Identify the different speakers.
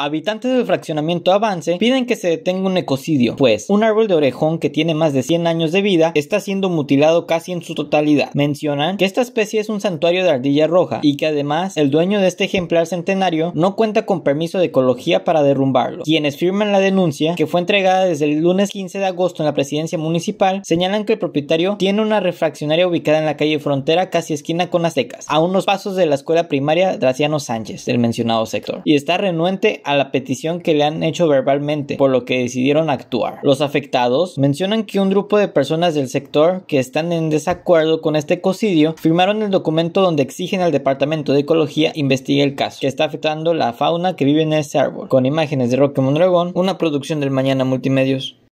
Speaker 1: Habitantes del fraccionamiento Avance piden que se detenga un ecocidio, pues un árbol de orejón que tiene más de 100 años de vida está siendo mutilado casi en su totalidad. Mencionan que esta especie es un santuario de ardilla roja y que además el dueño de este ejemplar centenario no cuenta con permiso de ecología para derrumbarlo. Quienes firman la denuncia, que fue entregada desde el lunes 15 de agosto en la presidencia municipal, señalan que el propietario tiene una refraccionaria ubicada en la calle Frontera casi esquina con Aztecas, a unos pasos de la escuela primaria Draciano Sánchez del mencionado sector, y está renuente a la petición que le han hecho verbalmente, por lo que decidieron actuar. Los afectados mencionan que un grupo de personas del sector que están en desacuerdo con este cocidio, firmaron el documento donde exigen al Departamento de Ecología investigue el caso, que está afectando la fauna que vive en ese árbol, con imágenes de Roque Mondragón, una producción del Mañana Multimedios.